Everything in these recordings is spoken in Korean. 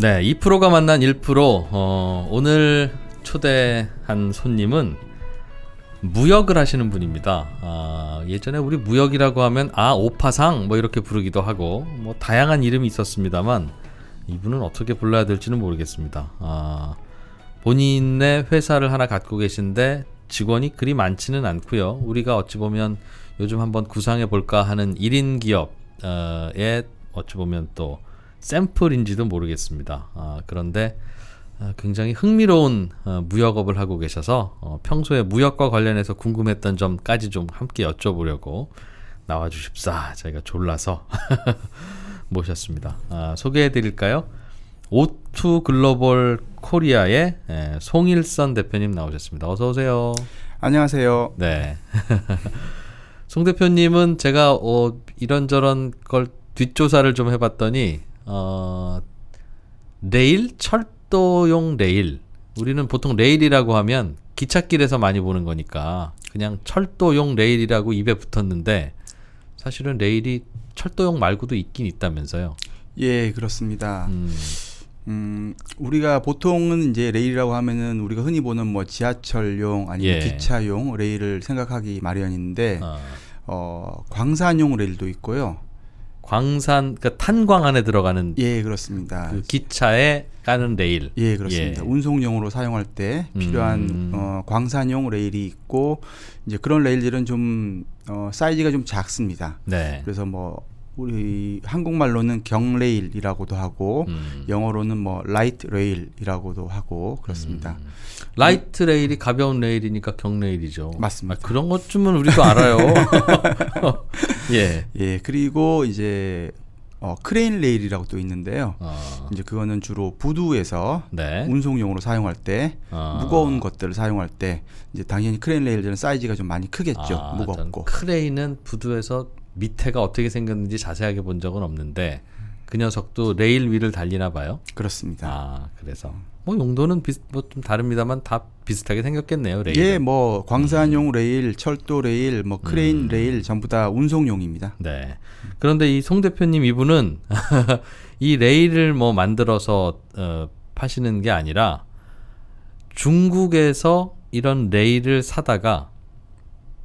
네, 2%가 만난 1% 어, 오늘 초대한 손님은 무역을 하시는 분입니다. 아, 예전에 우리 무역이라고 하면 아 오파상 뭐 이렇게 부르기도 하고 뭐 다양한 이름이 있었습니다만 이분은 어떻게 불러야 될지는 모르겠습니다. 아, 본인의 회사를 하나 갖고 계신데 직원이 그리 많지는 않고요. 우리가 어찌 보면 요즘 한번 구상해 볼까 하는 1인 기업에 어찌 보면 또 샘플인지도 모르겠습니다. 아, 그런데 아, 굉장히 흥미로운 아, 무역업을 하고 계셔서 어, 평소에 무역과 관련해서 궁금했던 점까지 좀 함께 여쭤보려고 나와 주십사 저희가 졸라서 모셨습니다. 아, 소개해 드릴까요? 오투 글로벌 코리아의 송일선 대표님 나오셨습니다. 어서 오세요. 안녕하세요. 네. 송 대표님은 제가 어, 이런저런 걸 뒷조사를 좀 해봤더니 어, 레일 철도용 레일 우리는 보통 레일이라고 하면 기찻길에서 많이 보는 거니까 그냥 철도용 레일이라고 입에 붙었는데 사실은 레일이 철도용 말고도 있긴 있다면서요. 예, 그렇습니다. 음. 음, 우리가 보통은 이제 레일이라고 하면은 우리가 흔히 보는 뭐 지하철용 아니면 예. 기차용 레일을 생각하기 마련인데 아. 어, 광산용 레일도 있고요. 광산 그러니까 탄광 안에 들어가는 예 그렇습니다. 그 기차에 까는 레일 예 그렇습니다. 예. 운송용으로 사용할 때 필요한 음. 어, 광산용 레일이 있고 이제 그런 레일들은 좀 어, 사이즈가 좀 작습니다. 네. 그래서 뭐 우리 한국말로는 경레일이라고도 하고 음. 영어로는 뭐 라이트 레일이라고도 하고 그렇습니다. 음. 라이트 레일이 가벼운 레일이니까 경레일이죠. 맞습니다. 아, 그런 것쯤은 우리도 알아요. 예. 예. 그리고 이제 어, 크레인 레일이라고 또 있는데요. 아. 이제 그거는 주로 부두에서 네. 운송용으로 사용할 때 아. 무거운 것들을 사용할 때 이제 당연히 크레인 레일들은 사이즈가 좀 많이 크겠죠. 아, 무겁고. 크레인은 부두에서 밑에가 어떻게 생겼는지 자세하게 본 적은 없는데 그 녀석도 레일 위를 달리나 봐요. 그렇습니다. 아 그래서 뭐 용도는 뭐좀 다릅니다만 다 비슷하게 생겼겠네요. 레일. 예, 뭐 광산용 음. 레일, 철도 레일, 뭐 크레인 음. 레일 전부 다 운송용입니다. 네. 그런데 이 송 대표님 이분은 이 레일을 뭐 만들어서 어, 파시는 게 아니라 중국에서 이런 레일을 사다가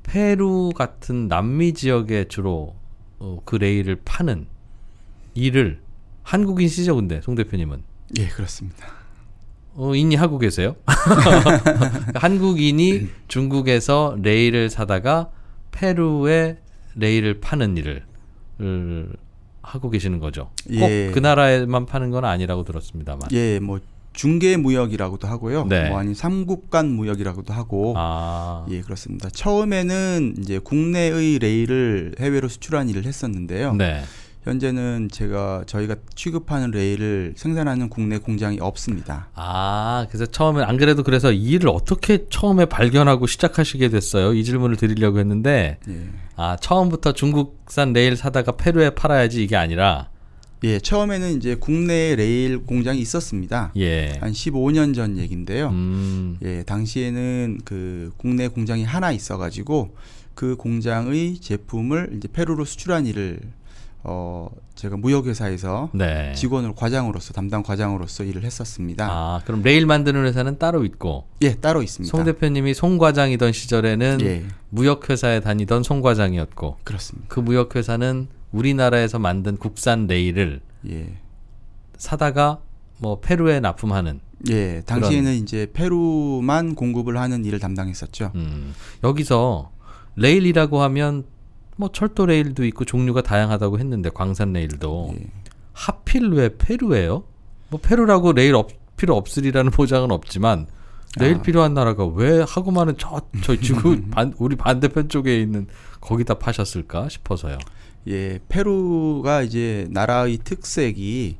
페루 같은 남미 지역에 주로 어, 그 레일을 파는 일을 한국인시죠, 근데 송 대표님은? 예, 그렇습니다. 어, 이미 하고 계세요? 한국인이 음. 중국에서 레일을 사다가 페루에 레일을 파는 일을 하고 계시는 거죠. 예. 꼭그 나라에만 파는 건 아니라고 들었습니다만. 예, 뭐 중개 무역이라고도 하고요. 네. 뭐 아니 삼국 간 무역이라고도 하고 아. 예 그렇습니다. 처음에는 이제 국내의 레일을 해외로 수출한 일을 했었는데요. 네. 현재는 제가 저희가 취급하는 레일을 생산하는 국내 공장이 없습니다. 아, 그래서 처음에 안 그래도 그래서 이 일을 어떻게 처음에 발견하고 시작하시게 됐어요? 이 질문을 드리려고 했는데, 예. 아 처음부터 중국산 레일 사다가 페루에 팔아야지 이게 아니라 예, 처음에는 이제 국내 레일 공장이 있었습니다. 예. 한 15년 전 얘긴데요. 음. 예, 당시에는 그 국내 공장이 하나 있어가지고 그 공장의 제품을 이제 페루로 수출한 일을 어 제가 무역회사에서 네. 직원으로 과장으로서 담당 과장으로서 일을 했었습니다. 아 그럼 레일 만드는 회사는 따로 있고 예 따로 있습니다. 송 대표님이 송 과장이던 시절에는 예. 무역회사에 다니던 송 과장이었고 그렇습니다. 그 무역회사는 우리나라에서 만든 국산 레일을 예. 사다가 뭐 페루에 납품하는 예 당시에는 그런. 이제 페루만 공급을 하는 일을 담당했었죠 음, 여기서 레일이라고 하면 뭐 철도 레일도 있고 종류가 다양하다고 했는데 광산 레일도 예. 하필 왜 페루예요 뭐 페루라고 레일 없, 필요 없으리라는 보장은 없지만 레일 아. 필요한 나라가 왜 하고만은 저저 저 지구 반, 우리 반대편 쪽에 있는 거기다 파셨을까 싶어서요. 예, 페루가 이제 나라의 특색이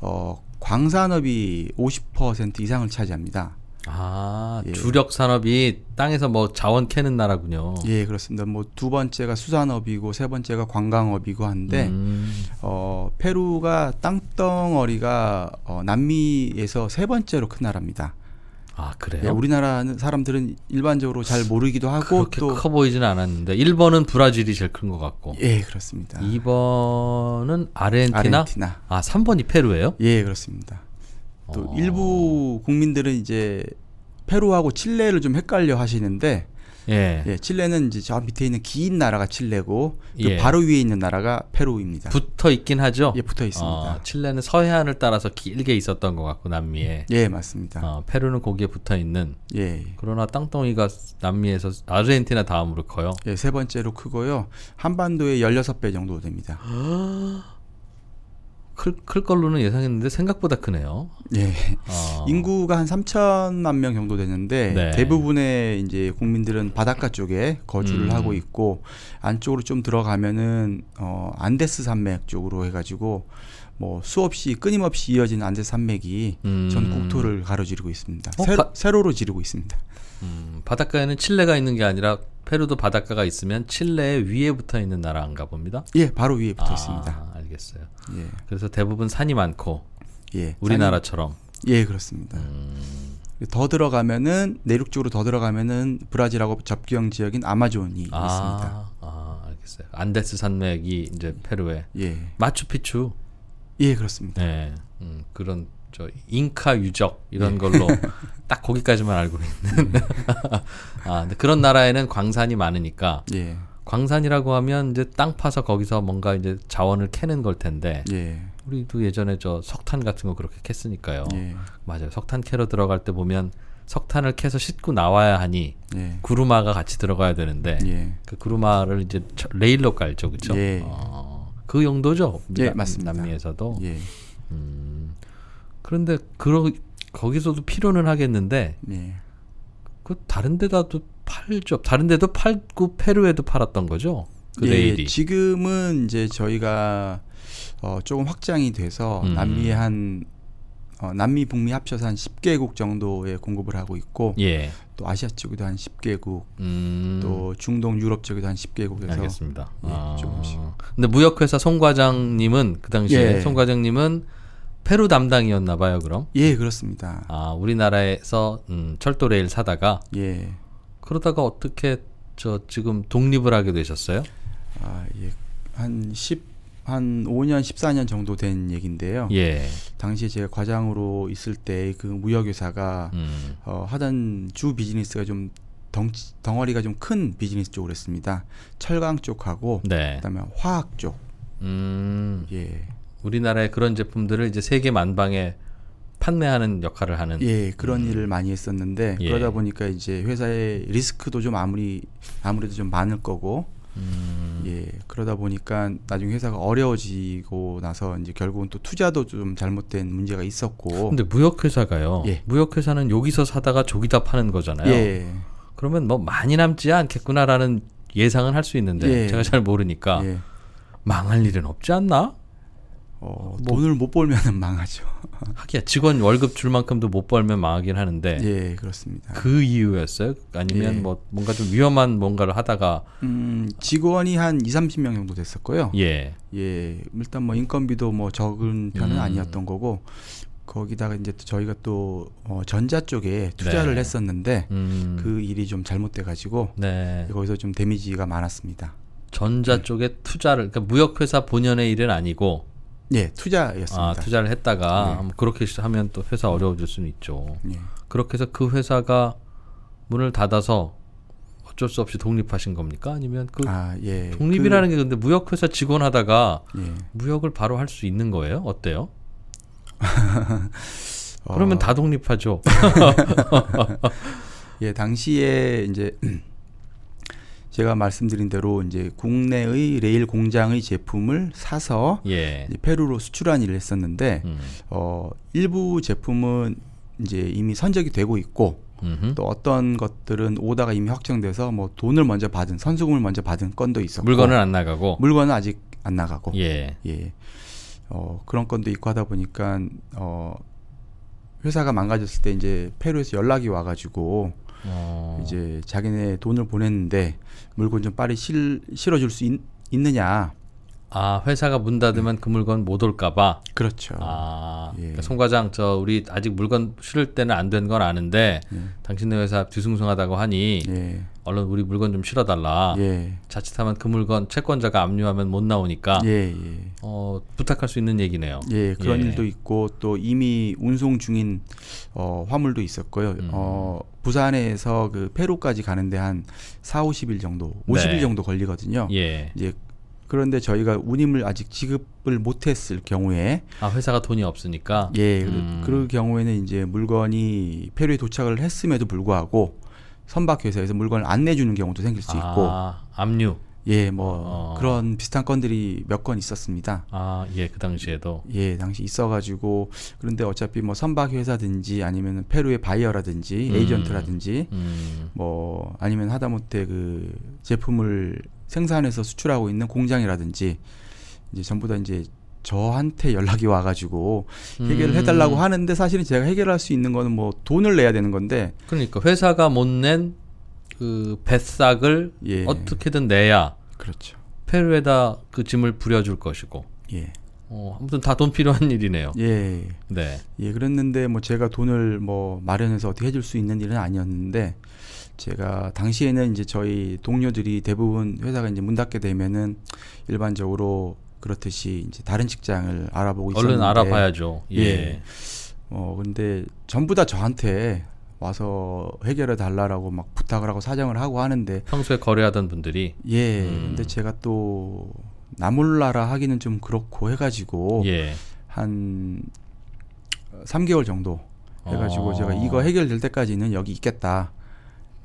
어, 광산업이 50% 이상을 차지합니다. 아, 예. 주력 산업이 땅에서 뭐 자원 캐는 나라군요. 예, 그렇습니다. 뭐 두 번째가 수산업이고 세 번째가 관광업이고 한데 음. 어, 페루가 땅덩어리가 어, 남미에서 세 번째로 큰 나라입니다. 아 그래요? 네, 우리나라 사람들은 일반적으로 잘 모르기도 하고 또커 보이지는 않았는데 1번은 브라질이 제일 큰 것 같고 예 그렇습니다. 2번은 아르헨티나, 아르헨티나. 아 3번이 페루예요? 예 그렇습니다. 또 어... 일부 국민들은 이제 페루하고 칠레를 좀 헷갈려 하시는데 예. 예. 칠레는 이제 저 밑에 있는 긴 나라가 칠레고 그 예. 바로 위에 있는 나라가 페루입니다. 붙어 있긴 하죠. 예, 붙어 있습니다. 어, 칠레는 서해안을 따라서 길게 있었던 것 같고 남미에. 예, 맞습니다. 어, 페루는 거기에 붙어 있는. 예. 그러나 땅덩이가 남미에서 아르헨티나 다음으로 커요. 예, 세 번째로 크고요. 한반도의 16배 정도 됩니다. 클, 클 걸로는 예상했는데 생각보다 크네요. 예. 어. 인구가 한 3천만 명 정도 되는데 네. 대부분의 이제 국민들은 바닷가 쪽에 거주를 음. 하고 있고 안쪽으로 좀 들어가면은 어 안데스 산맥 쪽으로 해 가지고 뭐 수없이 끊임없이 이어진 안데스 산맥이 음. 전 국토를 가로지르고 있습니다. 어? 세로로 지르고 있습니다. 음, 바닷가에는 칠레가 있는 게 아니라 페루도 바닷가가 있으면 칠레의 위에 붙어 있는 나라 인 가봅니다. 예, 바로 위에 붙어 아, 있습니다. 알겠어요. 예. 그래서 대부분 산이 많고 예, 우리나라처럼 산이, 예 그렇습니다. 음. 더 들어가면은 내륙 쪽으로 더 들어가면은 브라질하고 접경 지역인 아마존이 아, 있습니다. 아, 알겠어요. 안데스 산맥이 이제 페루에 예. 마추픽추 예 그렇습니다. 예, 음, 그런 저 잉카 유적 이런 예. 걸로 딱 거기까지만 알고 있는 아 근데 그런 나라에는 광산이 많으니까 예. 광산이라고 하면 이제 땅 파서 거기서 뭔가 이제 자원을 캐는 걸 텐데 예. 우리도 예전에 저 석탄 같은 거 그렇게 캤으니까요 예. 맞아요 석탄 캐러 들어갈 때 보면 석탄을 캐서 싣고 나와야 하니 예. 구루마가 같이 들어가야 되는데 예. 그 구루마를 이제 레일로 깔죠 그렇죠 어, 그 용도죠 예, 남, 맞습니다 남미에서도 음, 그런데 그러 거기서도 필요는 하겠는데 네. 그 다른 데다도 팔죠. 다른 데도 팔고 페루에도 팔았던 거죠. 그 예, 지금은 이제 저희가 어, 조금 확장이 돼서 음. 남미 한 어, 남미 북미 합쳐서 한 10개국 정도에 공급을 하고 있고 예. 또 아시아 쪽에도 한 10개국 음. 또 중동 유럽 쪽에도 한 10개국에서 알겠습니다. 예, 아. 조금씩. 근데 무역회사 송 과장님은 그 당시에 예. 송 과장님은 페루 담당이었나 봐요, 그럼? 예, 그렇습니다. 아, 우리나라에서 음, 철도 레일 사다가 예. 그러다가 어떻게 저 지금 독립을 하게 되셨어요? 아, 예. 한 10, 한 5년, 14년 정도 된 얘긴데요. 예. 당시에 제가 과장으로 있을 때 그 무역회사가 음. 어, 하던 주 비즈니스가 좀 덩, 덩어리가 좀 큰 비즈니스 쪽으로 했습니다. 철강 쪽하고 네. 그다음에 화학 쪽. 음. 예. 우리나라의 그런 제품들을 이제 세계 만방에 판매하는 역할을 하는 예 그런 음. 일을 많이 했었는데 예. 그러다 보니까 이제 회사의 리스크도 좀 아무리 아무래도 좀 많을 거고 음. 예 그러다 보니까 나중에 회사가 어려워지고 나서 이제 결국은 또 투자도 좀 잘못된 문제가 있었고 근데 무역회사가요 예. 무역회사는 여기서 사다가 저기다 파는 거잖아요 예. 그러면 뭐 많이 남지 않겠구나라는 예상은 할 수 있는데 예. 제가 잘 모르니까 예. 망할 일은 없지 않나 어, 뭐, 돈을 못 벌면 망하죠. 하기야 직원 월급 줄 만큼도 못 벌면 망하긴 하는데. 예, 그렇습니다. 그 이유였어요? 아니면 예. 뭐 뭔가 좀 위험한 뭔가를 하다가 음, 직원이 한 2, 30명 정도 됐었고요. 예. 예. 일단 뭐 인건비도 뭐 적은 편은 음. 아니었던 거고 거기다가 이제 또 저희가 또 어, 전자 쪽에 투자를 네. 했었는데 음. 그 일이 좀 잘못돼 가지고 네. 거기서 좀 데미지가 많았습니다. 전자 네. 쪽에 투자를 그러니까 무역회사 본연의 일은 아니고 예, 투자였습니다. 아, 투자를 했다가 예. 그렇게 하면 또 회사 어려워질 수는 있죠. 예. 그렇게 해서 그 회사가 문을 닫아서 어쩔 수 없이 독립하신 겁니까? 아니면 그 아, 예. 독립이라는 그... 게 근데 무역 회사 직원 하다가 예. 무역을 바로 할 수 있는 거예요? 어때요? 어... 그러면 다 독립하죠. 예, 당시에 이제 제가 말씀드린 대로 이제 국내의 레일 공장의 제품을 사서 예. 페루로 수출한 일을 했었는데 음. 어, 일부 제품은 이제 이미 선적이 되고 있고 음흠. 또 어떤 것들은 오다가 이미 확정돼서 뭐 돈을 먼저 받은 선수금을 먼저 받은 건도 있었고 물건은 안 나가고 물건은 아직 안 나가고 예. 예. 어, 그런 건도 있고 하다 보니까 어, 회사가 망가졌을 때 이제 페루에서 연락이 와가지고 어. 이제 자기네 돈을 보냈는데 물건 좀 빨리 실, 실어줄 수 있, 느냐아 회사가 문 닫으면 음. 그 물건 못 올까봐. 그렇죠. 아, 예. 그러니까 송 과장 저 우리 아직 물건 실을 때는 안 된 건 아는데 예. 당신네 회사 뒤숭숭하다고 하니 예. 얼른 우리 물건 좀 실어달라. 예. 자칫하면 그 물건 채권자가 압류하면 못 나오니까 예, 예. 어, 부탁할 수 있는 얘기네요. 예, 그런 예. 일도 있고 또 이미 운송 중인 어, 화물도 있었고요. 음. 어, 부산에서 그 페루까지 가는데 한 4, 50일 정도, 50일 네. 정도 걸리거든요. 예. 이제 그런데 저희가 운임을 아직 지급을 못했을 경우에 아 회사가 돈이 없으니까 예 그, 음. 그, 럴 경우에는 이제 물건이 페루에 도착을 했음에도 불구하고 선박회사에서 물건을 안 내주는 경우도 생길 수 아, 있고 압류 예, 뭐 어. 그런 비슷한 건들이 몇 건 있었습니다. 아, 예, 그 당시에도. 예, 당시 있어가지고 그런데 어차피 뭐 선박 회사든지 아니면 페루의 바이어라든지 음. 에이전트라든지 음. 뭐 아니면 하다못해 그 제품을 생산해서 수출하고 있는 공장이라든지 이제 전부 다 이제 저한테 연락이 와가지고 해결을 음. 해달라고 하는데 사실은 제가 해결할 수 있는 거는 뭐 돈을 내야 되는 건데 그러니까 회사가 못 낸그 뱃삭을 예. 어떻게든 내야 그렇죠 페루에다 그 짐을 부려줄 것이고 예. 어, 아무튼 다 돈 필요한 일이네요. 예. 네. 예, 그랬는데 뭐 제가 돈을 뭐 마련해서 어떻게 해줄 수 있는 일은 아니었는데 제가 당시에는 이제 저희 동료들이 대부분 회사가 이제 문 닫게 되면은 일반적으로 그렇듯이 이제 다른 직장을 알아보고 있었는데 얼른 알아봐야죠. 예. 예. 어 근데 전부 다 저한테 와서 해결해 달라라고 막 부탁을 하고 사정을 하고 하는데 평소에 거래하던 분들이 예. 음. 근데 제가 또 나몰라라 하기는 좀 그렇고 해가지고 예. 한 3개월 정도 해가지고 어. 제가 이거 해결될 때까지는 여기 있겠다.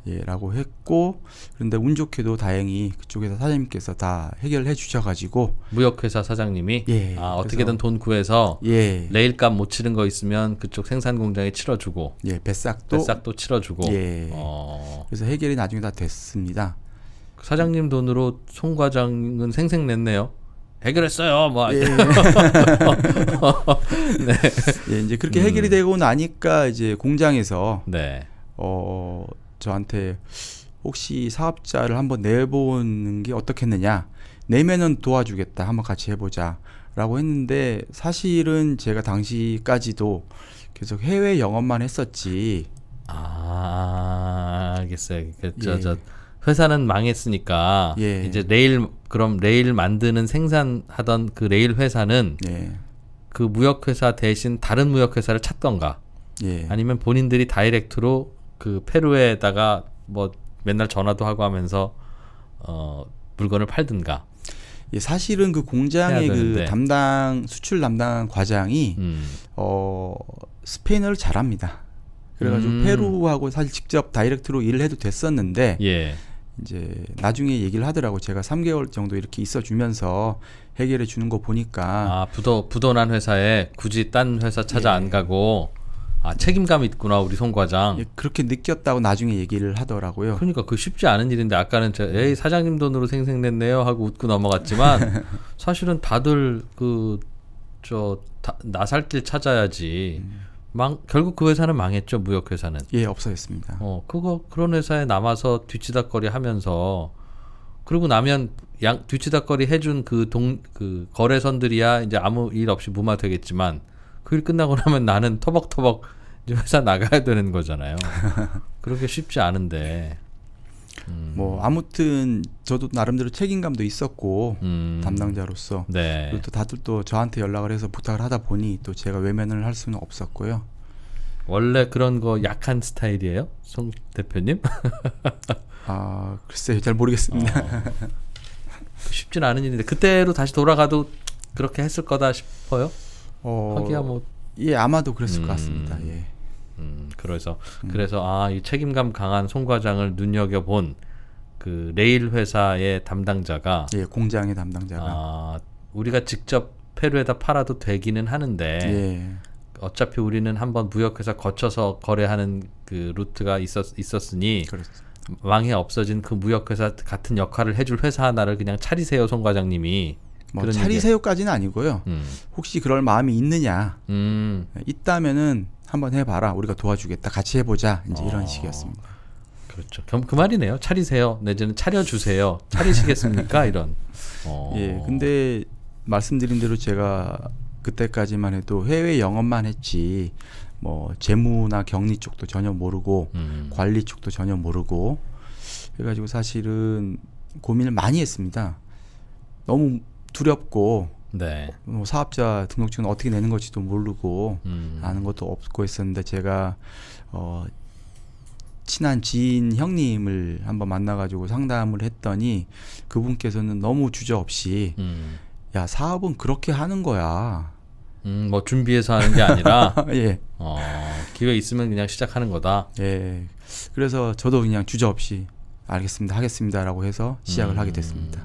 예, 라고 했고 그런데 운 좋게도 다행히 그쪽에서 사장님께서 다 해결해 주셔가지고 무역회사 사장님이 예, 아, 어떻게든 돈 구해서 예, 레일값 못치는거 있으면 그쪽 생산 공장에 치러주고 예, 배싹도 배싹도 치러주고 예, 어. 그래서 해결이 나중에 다 됐습니다. 사장님 돈으로 송 과장은 생색냈네요 해결했어요. 뭐. 예. 네. 예, 이제 그렇게 해결이 음. 되고 나니까 이제 공장에서 네. 어 저한테 혹시 사업자를 한번 내보는 게 어떻겠느냐 내면은 도와주겠다 한번 같이 해보자 라고 했는데 사실은 제가 당시까지도 계속 해외 영업만 했었지 아 알겠어요 그저저 예. 회사는 망했으니까 예. 이제 레일 그럼 레일 만드는 생산하던 그 레일 회사는 예. 그 무역회사 대신 다른 무역회사를 찾던가 예. 아니면 본인들이 다이렉트로 그 페루에다가 뭐 맨날 전화도 하고 하면서 어 물건을 팔든가. 예, 사실은 그 공장의 그 담당 수출 담당 과장이 음. 어 스페인어를 잘합니다. 그래가지고 음. 페루하고 사실 직접 다이렉트로 일을 해도 됐었는데 예. 이제 나중에 얘기를 하더라고 제가 3개월 정도 이렇게 있어 주면서 해결해 주는 거 보니까 아 부도 부도난 회사에 굳이 딴 회사 찾아 예. 안 가고 아 책임감 있구나 우리 송 과장. 예, 그렇게 느꼈다고 나중에 얘기를 하더라고요. 그러니까 그 쉽지 않은 일인데 아까는 제가 에이 사장님 돈으로 생생냈네요 하고 웃고 넘어갔지만 사실은 다들 그 저 나살길 찾아야지. 음. 망 결국 그 회사는 망했죠 무역 회사는. 예 없어졌습니다. 어 그거 그런 회사에 남아서 뒤치다거리 하면서 그러고 나면 양 뒤치다거리 해준 그 동그 그 거래선들이야 이제 아무 일 없이 무마되겠지만. 그일 끝나고 나면 나는 터벅터벅 회사 나가야 되는 거잖아요. 그렇게 쉽지 않은데. 음. 뭐 아무튼 저도 나름대로 책임감도 있었고 음. 담당자로서 네. 그리고 또 다들 또 저한테 연락을 해서 부탁을 하다 보니 또 제가 외면을 할 수는 없었고요. 원래 그런 거 약한 스타일이에요, 송 대표님? 아 글쎄요, 잘 모르겠습니다. 어. 쉽진 않은 일인데 그때로 다시 돌아가도 그렇게 했을 거다 싶어요? 어, 하기야 뭐. 예, 아마도 그랬을 음, 것 같습니다. 예. 음, 그래서 음. 그래서 아, 이 책임감 강한 송 과장을 눈여겨 본 그 레일 회사의 담당자가 예, 공장의 담당자가 아, 우리가 직접 페루에다 팔아도 되기는 하는데 예. 어차피 우리는 한번 무역회사 거쳐서 거래하는 그 루트가 있었 있었으니 그렇습니다. 망해 없어진 그 무역회사 같은 역할을 해줄 회사 하나를 그냥 차리세요 송 과장님이 뭐 차리세요까지는 아니고요. 음. 혹시 그럴 마음이 있느냐? 음. 예, 있다면은 한번 해봐라. 우리가 도와주겠다. 같이 해보자. 이제 이런 아, 식이었습니다. 그렇죠. 그럼 그 말이네요. 차리세요. 내지는 차려주세요. 차리시겠습니까? 이런. 어. 예. 근데 말씀드린 대로 제가 그때까지만 해도 해외 영업만 했지 뭐 재무나 격리 쪽도 전혀 모르고 음. 관리 쪽도 전혀 모르고 그래가지고 사실은 고민을 많이 했습니다. 너무 두렵고 네. 뭐 사업자 등록증은 어떻게 내는 것지도 모르고 음. 아는 것도 없고 있었는데 제가 어, 친한 지인 형님을 한번 만나가지고 상담을 했더니 그분께서는 너무 주저없이 음. 야 사업은 그렇게 하는 거야. 음, 뭐 준비해서 하는 게 아니라 예. 어, 기회 있으면 그냥 시작하는 거다. 예. 그래서 저도 그냥 주저없이 알겠습니다, 하겠습니다라고 해서 시작을 음. 하게 됐습니다.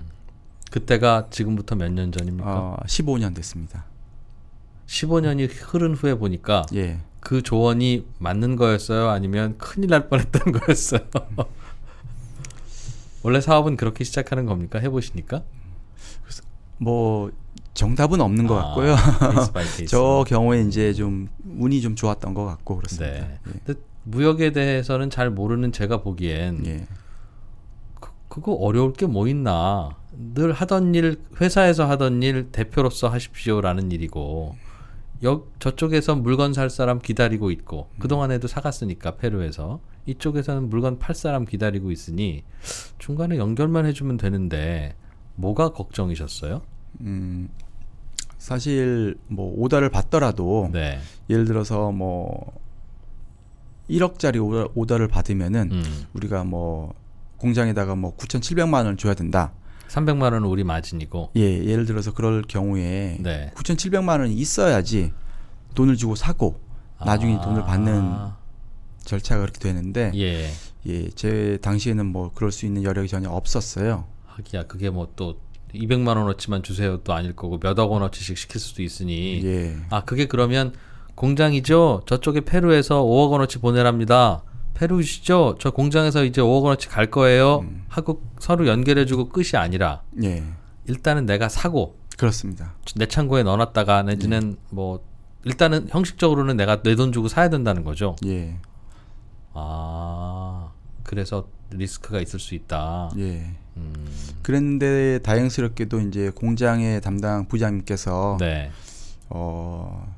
그때가 지금부터 몇 년 전입니까? 어, 15년 됐습니다. 15년이 흐른 후에 보니까 예. 그 조언이 맞는 거였어요? 아니면 큰일 날 뻔했던 거였어요? 원래 사업은 그렇게 시작하는 겁니까? 해보시니까? 뭐 정답은 없는 것 아, 같고요. 저 경우에 이제 좀 운이 좀 좋았던 것 같고 그렇습니다. 네. 예. 근데 무역에 대해서는 잘 모르는 제가 보기엔 예. 그, 그거 어려울 게 뭐 있나? 늘 하던 일 회사에서 하던 일 대표로서 하십시오라는 일이고 역 저쪽에서 물건 살 사람 기다리고 있고 음. 그동안에도 사갔으니까 페루에서 이쪽에서는 물건 팔 사람 기다리고 있으니 중간에 연결만 해주면 되는데 뭐가 걱정이셨어요? 음 사실 뭐 오다를 받더라도 네. 예를 들어서 뭐 1억짜리 오다, 를 받으면은 음. 우리가 뭐 공장에다가 뭐 9,700만 원을 줘야 된다. 300만 원은 우리 마진이고. 예, 예를 들어서 그럴 경우에 네. 9,700만 원이 있어야지 돈을 주고 사고 나중에 아. 돈을 받는 절차가 그렇게 되는데 예. 예, 제 당시에는 뭐 그럴 수 있는 여력이 전혀 없었어요. 하기야 그게 뭐 또 200만 원어치만 주세요 또 아닐 거고 몇억 원어치씩 시킬 수도 있으니 예. 아 그게 그러면 공장이죠 저쪽에 페루에서 5억 원어치 보내랍니다. 페루시죠? 저 공장에서 이제 5억 원어치 갈 거예요. 음. 하고 서로 연결해주고 끝이 아니라 예. 일단은 내가 사고 그렇습니다. 내 창고에 넣어놨다가 내지는 예. 뭐 일단은 형식적으로는 내가 내 돈 주고 사야 된다는 거죠. 예. 아 그래서 리스크가 있을 수 있다. 예. 음. 그런데 다행스럽게도 이제 공장의 담당 부장님께서 네. 어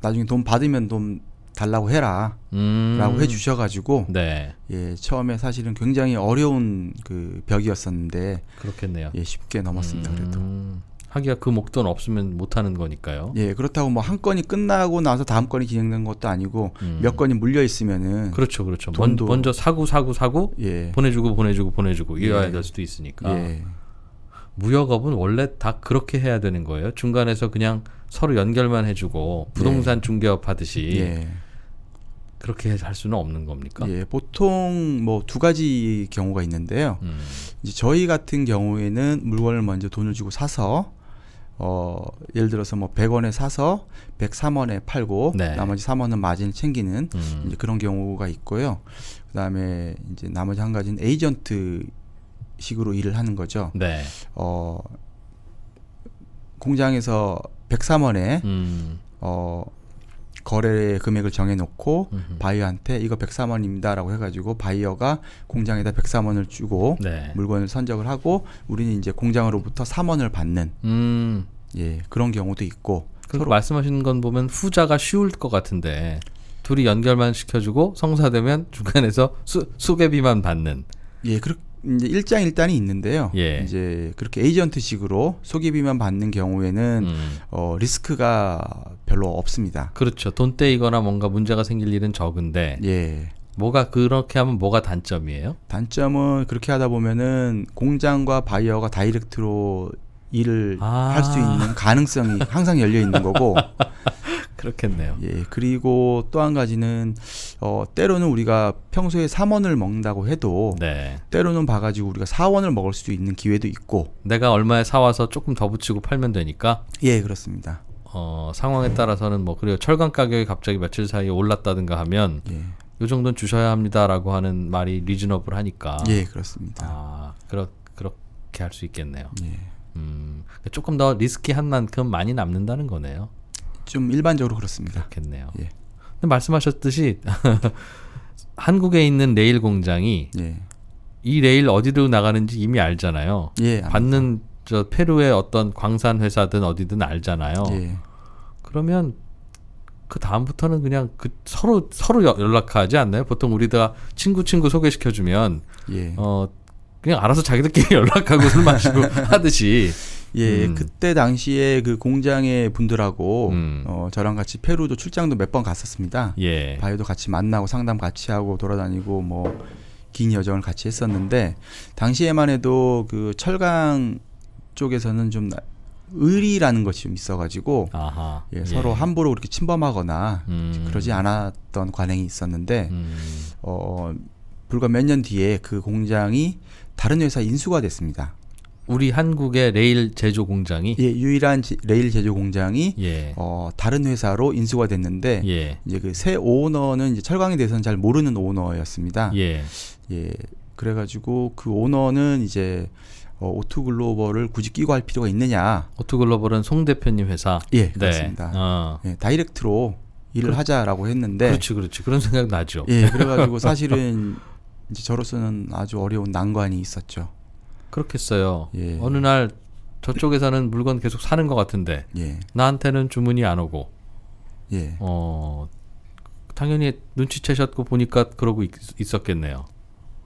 나중에 돈 받으면 돈 달라고 해라. 음. 라고 해 주셔 가지고 네. 예, 처음에 사실은 굉장히 어려운 그 벽이었었는데 그렇겠네요. 예, 쉽게 넘었습니다. 음. 그래도. 하기가 그 목돈 없으면 못 하는 거니까요. 예, 그렇다고 뭐 한 건이 끝나고 나서 다음 건이 진행된 것도 아니고 음. 몇 건이 물려 있으면은 그렇죠, 그렇죠. 돈도 먼저 사고 사고 사고 예. 보내주고 보내주고 보내주고 이래야 예. 될 수도 있으니까. 예. 무역업은 원래 다 그렇게 해야 되는 거예요. 중간에서 그냥 서로 연결만 해주고 부동산 예. 중개업 하듯이 예. 그렇게 할 수는 없는 겁니까? 예, 보통 뭐 두 가지 경우가 있는데요. 음. 이제 저희 같은 경우에는 물건을 먼저 돈을 주고 사서 어, 예를 들어서 뭐 100원에 사서 103원에 팔고 네. 나머지 3원은 마진 챙기는 음. 이제 그런 경우가 있고요. 그다음에 이제 나머지 한 가지는 에이전트 식으로 일을 하는 거죠. 네. 어, 공장에서 103원에 음. 어, 거래 금액을 정해놓고 음흠. 바이어한테 이거 103원입니다라고 해가지고 바이어가 공장에다 103원을 주고 네. 물건을 선적을 하고 우리는 이제 공장으로부터 3원을 받는 음. 예 그런 경우도 있고 그 서로 말씀하시는 건 보면 후자가 쉬울 것 같은데 둘이 연결만 시켜주고 성사되면 중간에서 수, 수개비만 받는 예 그렇게 이제 일장 일단이 있는데요. 예. 이제 그렇게 에이전트식으로 소개비만 받는 경우에는 음. 어, 리스크가 별로 없습니다. 그렇죠. 돈 떼이거나 뭔가 문제가 생길 일은 적은데. 예. 뭐가 그렇게 하면 뭐가 단점이에요? 단점은 그렇게 하다 보면은 공장과 바이어가 다이렉트로 일을 아. 할수 있는 가능성이 항상 열려 있는 거고 그렇겠네요. 예, 그리고 또 한 가지는 어, 때로는 우리가 평소에 3원을 먹는다고 해도 네. 때로는 봐가지고 우리가 4원을 먹을 수도 있는 기회도 있고 내가 얼마에 사와서 조금 더 붙이고 팔면 되니까 예, 그렇습니다. 어, 상황에 따라서는 뭐 그리고 철강 가격이 갑자기 며칠 사이에 올랐다든가 하면 예. 요 정도는 주셔야 합니다라고 하는 말이 리즈너블 하니까 예, 그렇습니다. 아, 그렇 그렇게 할 수 있겠네요. 예. 음, 조금 더 리스키한 만큼 많이 남는다는 거네요. 좀 일반적으로 그렇습니다. 그렇겠네요. 예. 근데 말씀하셨듯이 한국에 있는 레일 공장이 예. 이 레일 어디로 나가는지 이미 알잖아요. 예, 받는 저 페루의 어떤 광산 회사든 어디든 알잖아요. 예. 그러면 그 다음부터는 그냥 그 서로 서로 연락하지 않나요? 보통 우리가 친구 친구 소개시켜 주면 예. 어 그냥 알아서 자기들끼리 연락하고 술 마시고 하듯이 예, 음. 그때 당시에 그 공장의 분들하고 음. 어, 저랑 같이 페루도 출장도 몇 번 갔었습니다. 예. 바이오도 같이 만나고 상담 같이 하고 돌아다니고 뭐 긴 여정을 같이 했었는데 당시에만 해도 그 철강 쪽에서는 좀 의리라는 것이 좀 있어가지고 아하, 예, 서로 예. 함부로 그렇게 침범하거나 음. 그러지 않았던 관행이 있었는데 음. 어, 불과 몇 년 뒤에 그 공장이 다른 회사 인수가 됐습니다. 우리 한국의 레일 제조 공장이 예, 유일한 지, 레일 제조 공장이 예. 어, 다른 회사로 인수가 됐는데 예. 이제 그 새 오너는 이제 철강에 대해서는 잘 모르는 오너였습니다. 예. 예. 그래가지고 그 오너는 이제 어, 오투 글로벌을 굳이 끼고 할 필요가 있느냐? 오투 글로벌은 송 대표님 회사. 예, 네. 그렇습니다. 네. 어. 예, 다이렉트로 일을 그, 하자라고 했는데. 그렇지, 그렇지. 그런 생각 나죠. 예, 그래가지고 사실은 이제 저로서는 아주 어려운 난관이 있었죠. 그렇겠어요. 예. 어느 날 저쪽에서는 물건 계속 사는 것 같은데 예. 나한테는 주문이 안 오고 예. 어 당연히 눈치채셨고 보니까 그러고 있, 었겠네요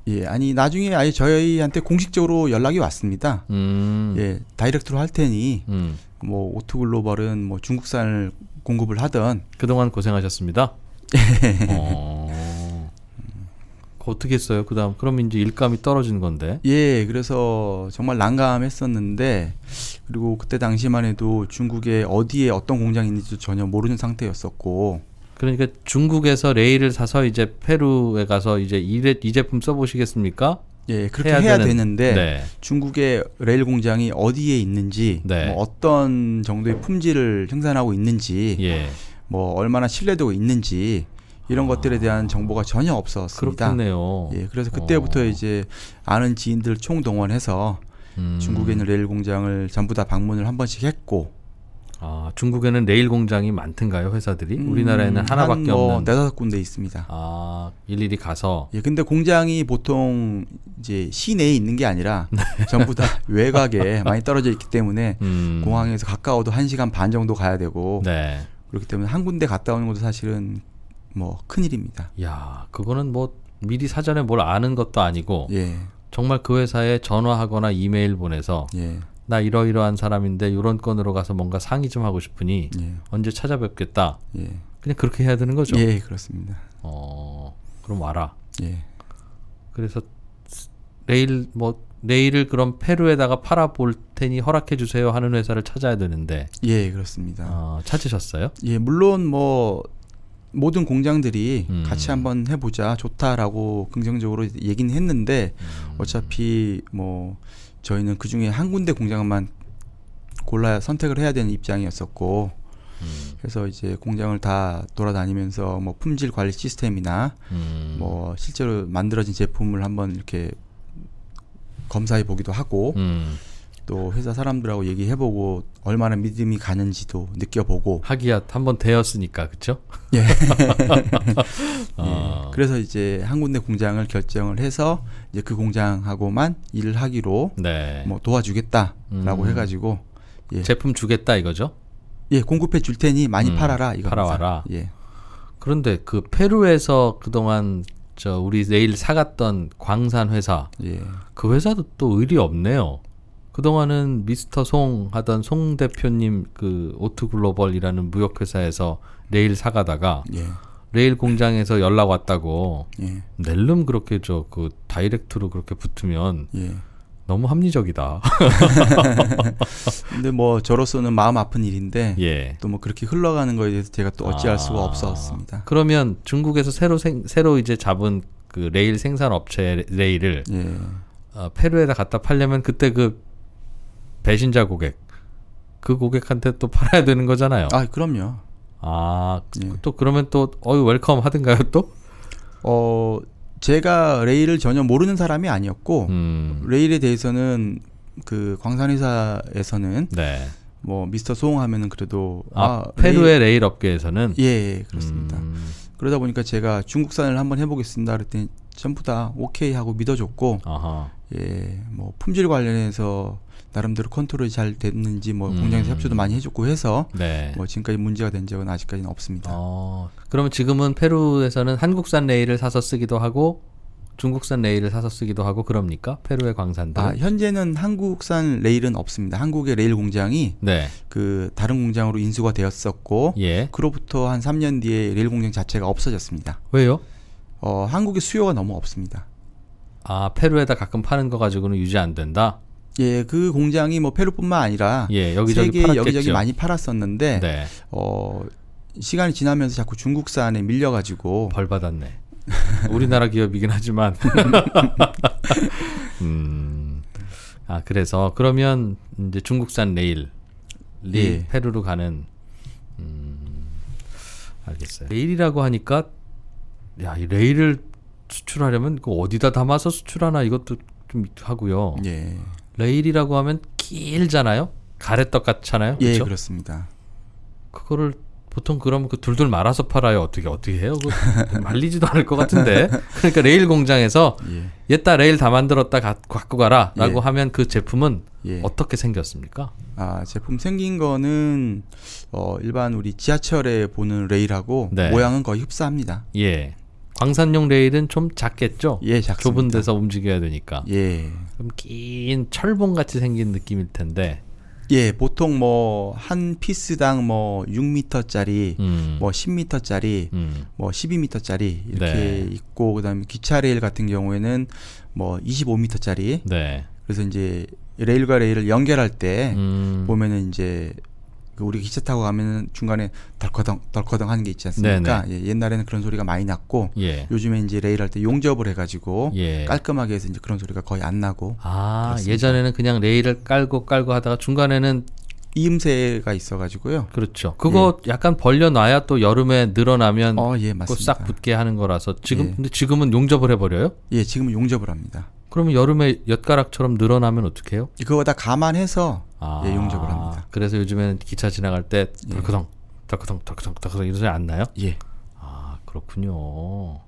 예, 아니 나중에 아예 저희한테 공식적으로 연락이 왔습니다. 음. 예, 다이렉트로 할 테니 음. 뭐 오투 글로벌은 뭐 중국산을 공급을 하던 그동안 고생하셨습니다. 예. 어. 어떻게 했어요? 그다음 그러면 이제 일감이 떨어지는 건데. 예, 그래서 정말 난감했었는데 그리고 그때 당시만 해도 중국에 어디에 어떤 공장이 있는지도 전혀 모르는 상태였었고 그러니까 중국에서 레일을 사서 이제 페루에 가서 이제 이, 이 제품 써보시겠습니까? 예, 그렇게 해야, 해야 되는, 되는데 네. 중국의 레일 공장이 어디에 있는지, 네. 뭐 어떤 정도의 품질을 생산하고 있는지, 예. 뭐 얼마나 신뢰도가 있는지 이런 아. 것들에 대한 정보가 전혀 없었습니다. 그렇네요 예, 그래서 어. 그때부터 어. 이제 아는 지인들 총 동원해서 음. 중국에 있는 레일 공장을 전부 다 방문을 한 번씩 했고. 아, 중국에는 레일 공장이 많던가요, 회사들이? 음, 우리나라에는 하나밖에 뭐 없는. 네다섯 군데 있습니다. 아, 일일이 가서. 예, 근데 공장이 보통 이제 시내에 있는 게 아니라 전부 다 외곽에 많이 떨어져 있기 때문에 음. 공항에서 가까워도 한 시간 반 정도 가야 되고. 네. 그렇기 때문에 한 군데 갔다 오는 것도 사실은 뭐 큰일입니다. 야, 그거는 뭐 미리 사전에 뭘 아는 것도 아니고 예. 정말 그 회사에 전화하거나 이메일 보내서 예. 나 이러이러한 사람인데 이런 건으로 가서 뭔가 상의 좀 하고 싶으니 예. 언제 찾아뵙겠다. 예. 그냥 그렇게 해야 되는 거죠. 예, 그렇습니다. 어, 그럼 와라. 예. 그래서 내일 뭐 내일을 그럼 페루에다가 팔아볼 테니 허락해 주세요 하는 회사를 찾아야 되는데 예 그렇습니다 어, 찾으셨어요 예 물론 뭐 모든 공장들이 음. 같이 한번 해보자 좋다라고 긍정적으로 얘기는 했는데 음. 어차피 뭐 저희는 그 중에 한 군데 공장만 골라 선택을 해야 되는 입장이었었고 음. 그래서 이제 공장을 다 돌아다니면서 뭐 품질 관리 시스템이나 음. 뭐 실제로 만들어진 제품을 한번 이렇게 검사해 보기도 하고 음. 또 회사 사람들하고 얘기해보고 얼마나 믿음이 가는지도 느껴보고 하기야 한 번 되었으니까 그렇죠? 예. 아. 예. 그래서 이제 한 군데 공장을 결정을 해서 이제 그 공장하고만 일을 하기로 네. 뭐 도와주겠다라고 음. 해가지고 예. 제품 주겠다 이거죠? 예, 공급해 줄 테니 많이 음, 팔아라 이거. 팔아와라. 예. 그런데 그 페루에서 그동안 저 우리 내일 사갔던 광산 회사 예. 그 회사도 또 의리 없네요. 그동안은 미스터 송 하던 송 대표님 그 오트 글로벌이라는 무역회사에서 레일 사가다가 예. 레일 공장에서 연락 왔다고 예. 낼름 그렇게 저 그 다이렉트로 그렇게 붙으면 예. 너무 합리적이다. 근데 뭐 저로서는 마음 아픈 일인데 예. 또뭐 그렇게 흘러가는 거에 대해서 제가 또 어찌할 아, 수가 없었습니다. 그러면 중국에서 새로 생, 새로 이제 잡은 그 레일 생산 업체 레일을 예. 어, 페루에다 갖다 팔려면 그때 그 배신자 고객 그 고객한테 또 팔아야 되는 거잖아요. 아 그럼요. 아또 예. 그러면 또 어유 웰컴 하든가요 또? 어 제가 레일을 전혀 모르는 사람이 아니었고 음. 레일에 대해서는 그 광산회사에서는 네. 뭐 미스터 소홍 하면은 그래도 아, 아 페루의 레일, 레일 업계에서는 예, 예 그렇습니다. 음. 그러다 보니까 제가 중국산을 한번 해보겠습니다. 그랬더니 전부 다 오케이 하고 믿어줬고 아하. 예, 뭐 품질 관련해서 나름대로 컨트롤이 잘 됐는지 뭐 음. 공장에서 협조도 많이 해줬고 해서 네. 뭐 지금까지 문제가 된 적은 아직까지는 없습니다. 어, 그러면 지금은 페루에서는 한국산 레일을 사서 쓰기도 하고 중국산 레일을 사서 쓰기도 하고 그럽니까? 페루의 광산들. 아, 현재는 한국산 레일은 없습니다. 한국의 레일 공장이 네. 그 다른 공장으로 인수가 되었었고 예. 그로부터 한 3년 뒤에 레일 공장 자체가 없어졌습니다. 왜요? 어, 한국의 수요가 너무 없습니다. 아, 페루에다 가끔 파는 거 가지고는 유지 안 된다. 예, 그 공장이 뭐 페루뿐만 아니라 예, 여기저기 세계 팔았겠죠. 여기저기 많이 팔았었는데 네. 어 시간이 지나면서 자꾸 중국산에 밀려가지고 벌 받았네. 우리나라 기업이긴 하지만. 음. 아 그래서 그러면 이제 중국산 레일이 예. 페루로 가는. 음, 알겠어요. 레일이라고 하니까 야이 레일을 수출하려면 그 어디다 담아서 수출하나 이것도 좀 하고요. 예. 레일이라고 하면 길잖아요. 가래떡 같잖아요. 그렇죠? 그렇습니다. 그거를 보통 그럼 그 둘둘 말아서 팔아요. 어떻게 어떻게 해요? 말리지도 않을 것 같은데. 그러니까 레일 공장에서 예. 옛다 레일 다 만들었다 가, 갖고 가라라고 예. 하면 그 제품은 예. 어떻게 생겼습니까? 아 제품 생긴 거는 어, 일반 우리 지하철에 보는 레일하고 네. 모양은 거의 흡사합니다. 예. 광산용 레일은 좀 작겠죠? 예, 작습니다. 좁은 데서 움직여야 되니까. 예. 좀긴 철봉 같이 생긴 느낌일 텐데. 예, 보통 뭐 한 피스당 뭐 6m짜리, 음. 뭐 10m짜리, 음. 뭐 12m짜리 이렇게 네. 있고 그다음에 기차 레일 같은 경우에는 뭐 25m짜리. 네. 그래서 이제 레일과 레일을 연결할 때 음. 보면은 이제 그 우리 기차 타고 가면은 중간에 덜커덩 덜커덩 하는 게 있지 않습니까? 예, 옛날에는 그런 소리가 많이 났고 예. 요즘에 이제 레일 할 때 용접을 해가지고 예. 깔끔하게 해서 이제 그런 소리가 거의 안 나고 아 그렇습니다. 예전에는 그냥 레일을 깔고 깔고 하다가 중간에는 이음새가 있어가지고요. 그렇죠. 그거 예. 약간 벌려놔야 또 여름에 늘어나면 어, 예, 싹 붙게 하는 거라서 지금 예. 근데 지금은 용접을 해버려요? 예, 지금은 용접을 합니다. 그러면 여름에 엿가락처럼 늘어나면 어떻게 해요? 그거 다 감안해서 아, 예, 용접을 합니다. 그래서 요즘에는 기차 지나갈 때덜커덩덜커덩덜커덩덜커덩 예. 이런 소리 안 나요? 예. 아 그렇군요.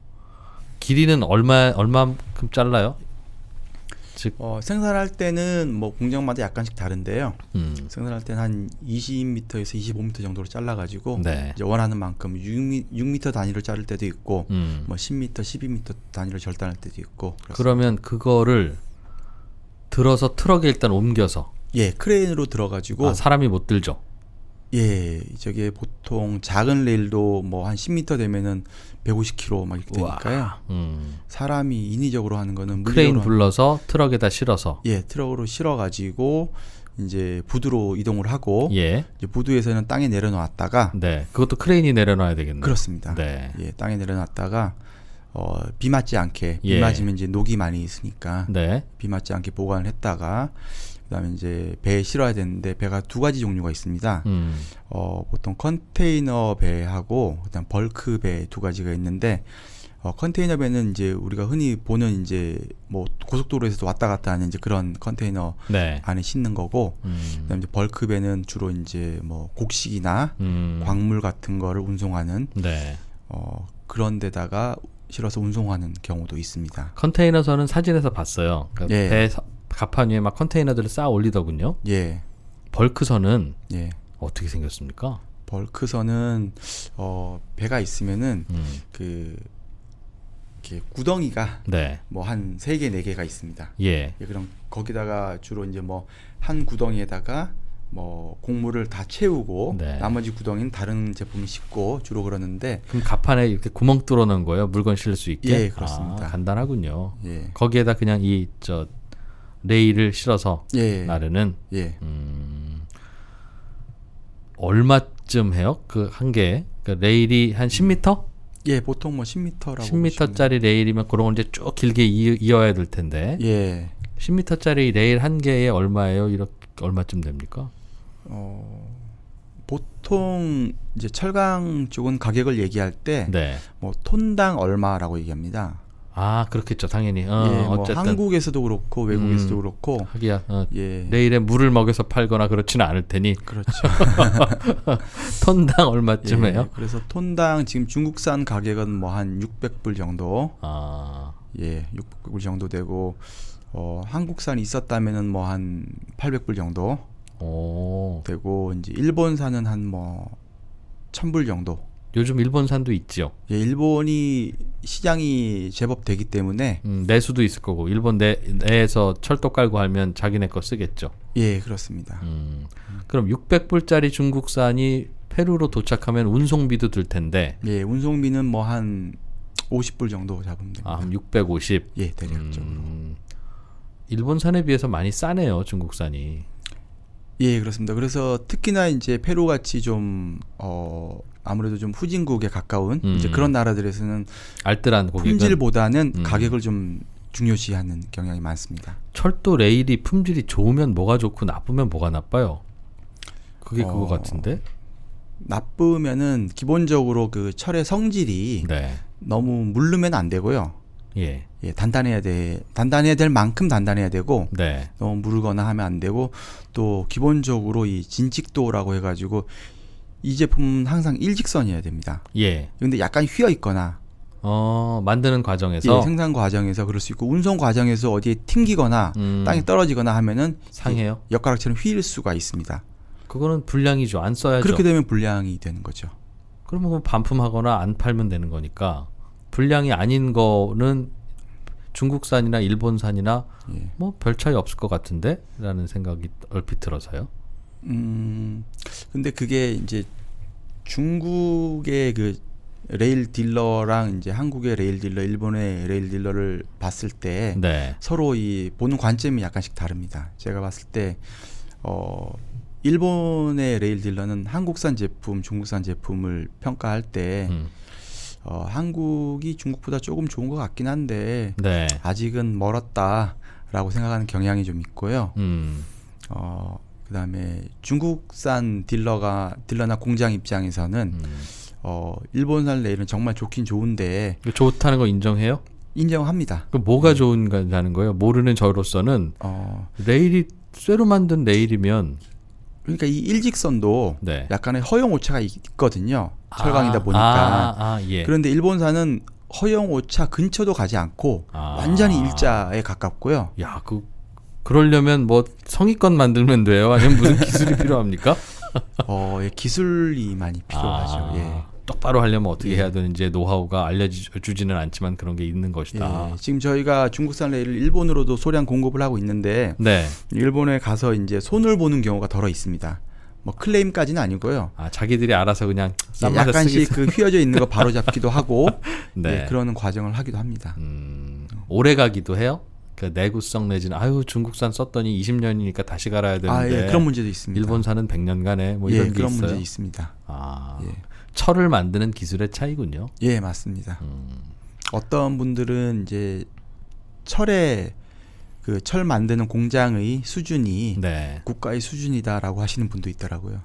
길이는 얼마 얼마큼 잘라요? 즉 어, 생산할 때는 뭐 공장마다 약간씩 다른데요. 음. 생산할 때는 한 20m에서 25m 정도로 잘라가지고 네. 이제 원하는 만큼 6, 6m 단위로 자를 때도 있고 음. 뭐 10m, 12m 단위로 절단할 때도 있고. 그렇습니다. 그러면 그거를 들어서 트럭에 일단 옮겨서 예 크레인으로 들어가지고 아, 사람이 못 들죠. 예, 저게 보통 작은 레일도 뭐 한 10m 되면은 150km 막 이렇게 되니까요. 음. 사람이 인위적으로 하는 거는 크레인 불러서 하 트럭에다 실어서 예, 트럭으로 실어 가지고 이제 부두로 이동을 하고 예. 이제 부두에서는 땅에 내려놓았다가 네. 그것도 크레인이 내려놔야 되겠네요. 그렇습니다. 네. 예, 땅에 내려놨다가 어, 비 맞지 않게 비 예. 맞으면 이제 녹이 많이 있으니까 네. 비 맞지 않게 보관을 했다가 그다음에 이제 배에 실어야 되는데 배가 두 가지 종류가 있습니다. 음. 어, 보통 컨테이너 배하고 그다음 벌크 배 두 가지가 있는데 어, 컨테이너 배는 이제 우리가 흔히 보는 이제 뭐 고속도로에서도 왔다 갔다 하는 이제 그런 컨테이너 네. 안에 싣는 거고 음. 그다음에 이제 벌크 배는 주로 이제 뭐 곡식이나 음. 광물 같은 거를 운송하는 네. 어, 그런 데다가 실어서 운송하는 경우도 있습니다. 컨테이너선은 사진에서 봤어요. 그러니까 예. 배 갑판 위에 막 컨테이너들을 쌓아 올리더군요. 예. 벌크선은 예. 어떻게 생겼습니까? 벌크선은 어 배가 있으면은 음. 그 이렇게 구덩이가 네. 뭐한 세개네 개가 있습니다. 예. 예. 그럼 거기다가 주로 이제 뭐 한 구덩이에다가 뭐 곡물을 다 채우고 네. 나머지 구덩이는 다른 제품이 싣고 주로 그러는데 그럼 갑판에 이렇게 구멍 뚫어 놓은 거예요 물건 실을 수 있게 예 그렇습니다 아, 간단하군요 예. 거기에다 그냥 이저 레일을 실어서 예. 나르는 예. 음, 얼마쯤 해요? 그 한 개. 그러니까 레일이 한 10m? 예, 보통 뭐 10m라고 10m짜리 레일이면 그런 건 이제 쭉 길게 이, 어야될 텐데. 예. 10m짜리 레일 한 개에 얼마예요? 이렇게 얼마쯤 됩니까? 어. 보통 이제 철강 쪽은 가격을 얘기할 때뭐 네. 뭐 톤당 얼마라고 얘기합니다. 아 그렇겠죠 당연히 어, 예, 뭐 쨌든 한국에서도 그렇고 외국에서도 음, 그렇고 하기야 어, 예. 내일에 물을 먹여서 팔거나 그렇지는 않을 테니 그렇죠 톤당 얼마쯤에요? 예, 그래서 톤당 지금 중국산 가격은 뭐 한 600불 정도 아. 예 600불 정도 되고 어, 한국산 있었다면은 뭐 한 800불 정도 오. 되고 이제 일본산은 한 뭐 1000불 정도 요즘 일본산도 있죠. 예, 일본이 시장이 제법 되기 때문에 음, 내수도 있을 거고 일본 내, 내에서 철도 깔고 하면 자기네 거 쓰겠죠. 예, 그렇습니다. 음, 그럼 600불짜리 중국산이 페루로 도착하면 운송비도 들 텐데. 예, 운송비는 뭐 한 50불 정도 잡으면 됩니다. 아, 650. 예, 대략적으로. 음, 일본산에 비해서 많이 싸네요, 중국산이. 예, 그렇습니다. 그래서 특히나 이제 페루 같이 좀 어, 아무래도 좀 후진국에 가까운 음. 이제 그런 나라들에서는 알뜰한 고객은? 품질보다는 음. 가격을 좀 중요시하는 경향이 많습니다. 철도 레일이 품질이 좋으면 뭐가 좋고 나쁘면 뭐가 나빠요? 그게 그거 어, 같은데? 나쁘면은 기본적으로 그 철의 성질이 네. 너무 물르면 안 되고요. 예. 예, 단단해야 돼. 단단해야 될 만큼 단단해야 되고 네. 너무 어, 무르거나 하면 안 되고 또 기본적으로 이 진직도라고 해 가지고 이 제품은 항상 일직선이어야 됩니다. 예. 근데 약간 휘어 있거나 어, 만드는 과정에서 예, 생산 과정에서 그럴 수 있고 운송 과정에서 어디에 튕기거나 음. 땅에 떨어지거나 하면은 상해요. 엿가락처럼 휘일 수가 있습니다. 그거는 불량이죠. 안 써야죠. 그렇게 되면 불량이 되는 거죠. 그러면 반품하거나 안 팔면 되는 거니까. 불량이 아닌 거는 중국산이나 일본산이나 예. 뭐별 차이 없을 것 같은데라는 생각이 얼핏 들어서요. 음. 근데 그게 이제 중국의 그 레일 딜러랑 이제 한국의 레일 딜러, 일본의 레일 딜러를 봤을 때 네. 서로 이 보는 관점이 약간씩 다릅니다. 제가 봤을 때 어, 일본의 레일 딜러는 한국산 제품, 중국산 제품을 평가할 때 음. 어, 한국이 중국보다 조금 좋은 것 같긴 한데 네. 아직은 멀었다라고 생각하는 경향이 좀 있고요. 음. 어, 그다음에 중국산 딜러가 딜러나 공장 입장에서는 음. 어, 일본산 레일은 정말 좋긴 좋은데 좋다는 거 인정해요? 인정합니다. 그 뭐가 네. 좋은가라는 거예요? 모르는 저로서는 어. 레일이 쇠로 만든 레일이면 그러니까 이 일직선도 네. 약간의 허용 오차가 있거든요. 아, 철강이다 보니까. 아, 아, 예. 그런데 일본산은 허용 오차 근처도 가지 않고 아. 완전히 일자에 가깝고요. 야, 그 그러려면 뭐성의껏 만들면 돼요? 아니면 무슨 기술이 필요합니까? 어, 예, 기술이 많이 필요하죠. 아. 예. 똑바로 하려면 어떻게 예. 해야 되는지 노하우가 알려주지는 않지만 그런 게 있는 것이다. 예. 지금 저희가 중국산 레일을 일본으로도 소량 공급을 하고 있는데 네. 일본에 가서 이제 손을 보는 경우가 더러 있습니다. 뭐 클레임까지는 아니고요. 아 자기들이 알아서 그냥 예, 약간씩 그 휘어져 있는 거 바로 잡기도 하고 네. 예, 그러는 과정을 하기도 합니다. 음, 오래 가기도 해요. 그 내구성 내지는 아유 중국산 썼더니 20년이니까 다시 갈아야 되는데 아, 예, 그런 문제도 있습니다. 일본산은 100년간에 뭐 이런 예, 게 그런 있어요. 문제 있습니다. 아. 예. 철을 만드는 기술의 차이군요. 예, 맞습니다. 음. 어떤 분들은 이제 철의 그 철 만드는 공장의 수준이 네. 국가의 수준이다라고 하시는 분도 있더라고요.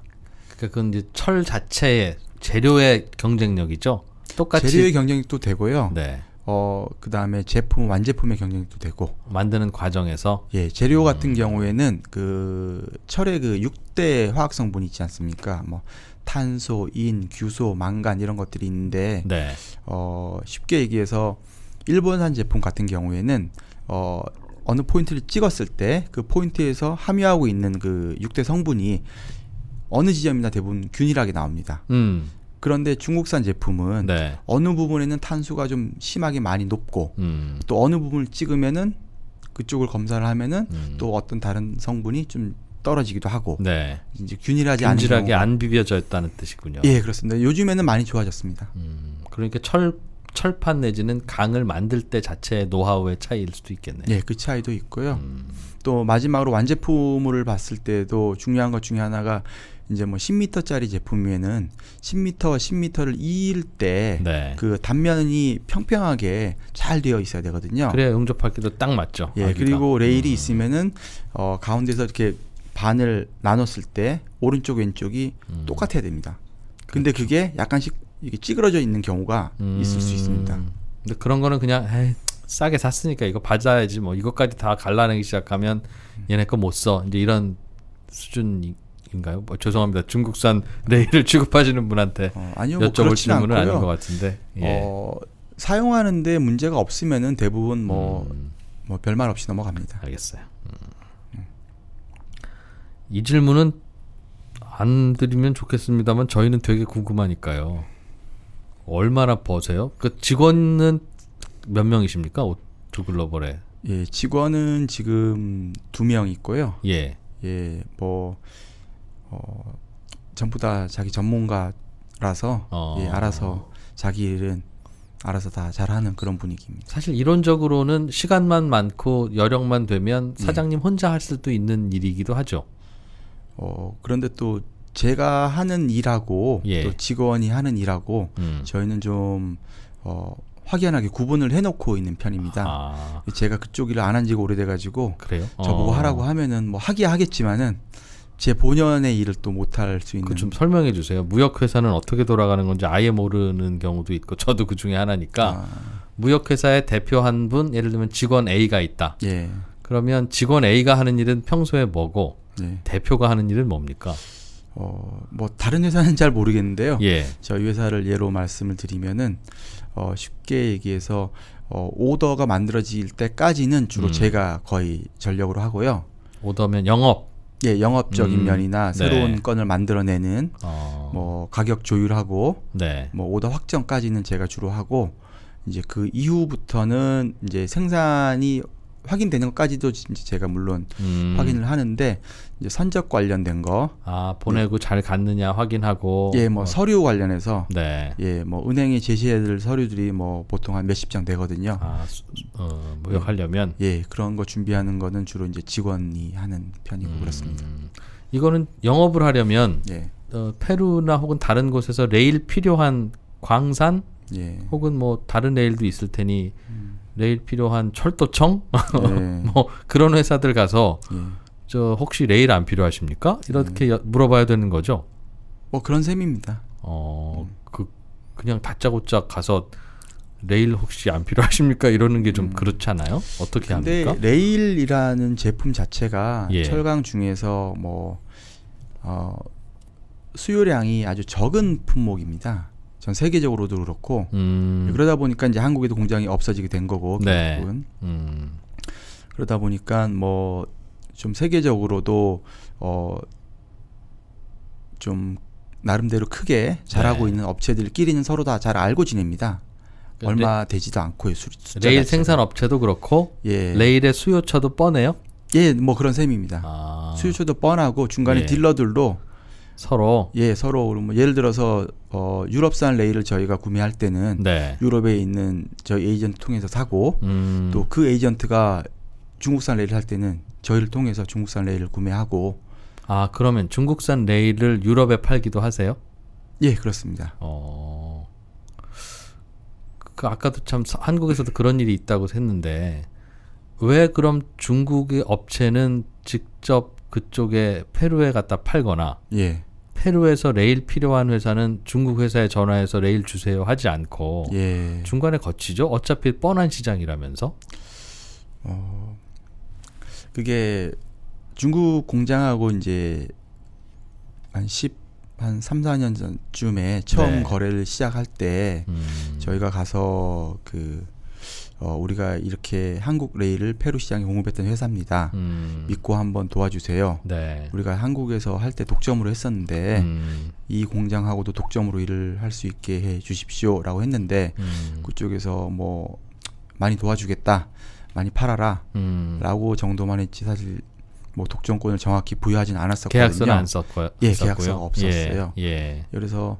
그러니까 그건 이제 철 자체의 재료의 경쟁력이죠. 똑같이 재료의 경쟁력도 되고요. 네. 어, 그 다음에 제품, 완제품의 경쟁도 되고. 만드는 과정에서? 예, 재료 같은 음. 경우에는 그 철의 그 6대 화학성분이 있지 않습니까? 뭐, 탄소, 인, 규소, 망간 이런 것들이 있는데 네. 어, 쉽게 얘기해서 일본산 제품 같은 경우에는 어, 어느 포인트를 찍었을 때 그 포인트에서 함유하고 있는 그육대 성분이 어느 지점이나 대부분 균일하게 나옵니다. 음. 그런데 중국산 제품은 네. 어느 부분에는 탄수가 좀 심하게 많이 높고 음. 또 어느 부분을 찍으면은 그쪽을 검사를 하면은 음. 또 어떤 다른 성분이 좀 떨어지기도 하고 네. 이제 균일하지 않은 균일하게 안 비벼져 있다는 뜻이군요. 예, 그렇습니다. 요즘에는 많이 좋아졌습니다. 음, 그러니까 철 철판 내지는 강을 만들 때 자체의 노하우의 차이일 수도 있겠네요. 예, 그 차이도 있고요. 음. 또 마지막으로 완제품을 봤을 때도 중요한 것 중에 하나가 이제 뭐 10m짜리 제품 에는 10m, 10m를 이을 때그 네. 그 단면이 평평하게 잘 되어 있어야 되거든요. 그래야 용접하기도 딱 맞죠. 예, 하기가. 그리고 레일이 음. 있으면은 어 가운데서 이렇게 반을 나눴을 때 오른쪽 왼쪽이 음. 똑같아야 됩니다. 근데 그렇죠. 그게 약간씩 이게 찌그러져 있는 경우가 음. 있을 수 있습니다. 근데 그런 거는 그냥 에이, 싸게 샀으니까 이거 받아야지 뭐 이것까지 다 갈라내기 시작하면 음. 얘네 거 못 써. 이제 이런 수준인가요? 뭐 죄송합니다. 중국산 레일을 취급하시는 분한테 어, 아니요, 뭐 여쭤볼 질문은 아닌 것 같은데. 예. 어, 사용하는데 문제가 없으면은 대부분 뭐, 음. 뭐 별말 없이 넘어갑니다. 알겠어요. 이 질문은 안 드리면 좋겠습니다만 저희는 되게 궁금하니까요. 얼마나 버세요? 그 직원은 몇 명이십니까? 오투 글로벌에. 예, 직원은 지금 두 명 있고요. 예. 예, 뭐 어, 전부 다 자기 전문가라서 어. 예, 알아서 자기 일은 알아서 다 잘하는 그런 분위기입니다. 사실 이론적으로는 시간만 많고 여력만 되면 음. 사장님 예. 혼자 할 수도 있는 일이기도 하죠. 어, 그런데 또 제가 하는 일하고 예. 또 직원이 하는 일하고 음. 저희는 좀 어, 확연하게 구분을 해놓고 있는 편입니다. 아. 제가 그쪽 일을 안 한 지가 오래돼가지고 그래요? 저보고 어. 하라고 하면은 뭐 하기야 하겠지만은 제 본연의 일을 또 못 할 수 있는. 좀 설명해 주세요. 무역 회사는 어떻게 돌아가는 건지 아예 모르는 경우도 있고 저도 그 중에 하나니까 아. 무역 회사의 대표 한 분 예를 들면 직원 A가 있다. 예. 그러면 직원 A가 하는 일은 평소에 뭐고 네. 대표가 하는 일은 뭡니까? 어, 뭐 다른 회사는 잘 모르겠는데요. 예. 저희 회사를 예로 말씀을 드리면은 어, 쉽게 얘기해서 어, 오더가 만들어질 때까지는 주로 음. 제가 거의 전력으로 하고요. 오더면 영업. 예, 영업적인 음. 면이나 네. 새로운 네. 건을 만들어내는 어. 뭐 가격 조율하고 네. 뭐 오더 확정까지는 제가 주로 하고 이제 그 이후부터는 이제 생산이 확인되는 것까지도 이제 제가 물론 음. 확인을 하는데 이제 선적 관련된 거. 아 보내고 네. 잘 갔느냐 확인하고. 예, 뭐 어. 서류 관련해서. 네. 예, 뭐 은행에 제시해줄 서류들이 뭐 보통 한 몇십 장 되거든요. 아, 어, 무역하려면. 예, 예, 그런 거 준비하는 거는 주로 이제 직원이 하는 편이고 음. 그렇습니다. 이거는 영업을 하려면 예. 어, 페루나 혹은 다른 곳에서 레일 필요한 광산 예. 혹은 뭐 다른 레일도 있을 테니. 음. 레일 필요한 철도청 네. 뭐 그런 회사들 가서 네. 저 혹시 레일 안 필요하십니까? 이렇게 네. 물어봐야 되는 거죠. 뭐 그런 셈입니다. 어, 음. 그 그냥 다짜고짜 가서 레일 혹시 안 필요하십니까? 이러는 게좀 음. 그렇잖아요. 어떻게 근데 합니까? 레일이라는 제품 자체가 예. 철강 중에서 뭐 어, 수요량이 아주 적은 품목입니다. 전 세계적으로도 그렇고 음. 그러다 보니까 이제 한국에도 공장이 없어지게 된 거고 네. 결국은 네. 음. 그러다 보니까 뭐 좀 세계적으로도 어 좀 나름대로 크게 잘하고 네. 있는 업체들끼리는 서로 다 잘 알고 지냅니다. 얼마 되지도 않고요. 수, 레일 생산 업체도 그렇고 예. 레일의 수요처도 뻔해요. 예, 뭐 그런 셈입니다. 아. 수요처도 뻔하고 중간에 예. 딜러들도 서로 예 서로 뭐 예를 들어서 어, 유럽산 레일을 저희가 구매할 때는 네. 유럽에 있는 저희 에이전트 통해서 사고 음. 또그 에이전트가 중국산 레일을 할 때는 저희를 통해서 중국산 레일을 구매하고 아 그러면 중국산 레일을 유럽에 팔기도 하세요? 예 그렇습니다. 어... 그 아까도 참 한국에서도 그런 일이 있다고 했는데 왜 그럼 중국의 업체는 직접 그쪽에 페루에 갖다 팔거나 예. 페루에서 레일 필요한 회사는 중국 회사에 전화해서 레일 주세요 하지 않고 예. 중간에 거치죠. 어차피 뻔한 시장이라면서. 어, 그게 중국 공장하고 이제 한 10, 한 3, 4년 전쯤에 처음 네. 거래를 시작할 때 음. 저희가 가서 그 어, 우리가 이렇게 한국 레일을 페루 시장에 공급했던 회사입니다. 음. 믿고 한번 도와주세요. 네. 우리가 한국에서 할 때 독점으로 했었는데 음. 이 공장하고도 독점으로 일을 할 수 있게 해 주십시오라고 했는데 음. 그쪽에서 뭐 많이 도와주겠다, 많이 팔아라라고 음. 정도만 했지 사실 뭐 독점권을 정확히 부여하진 않았었거든요. 계약서는 안 예, 썼고요. 예, 계약서가 없었어요. 예. 예. 그래서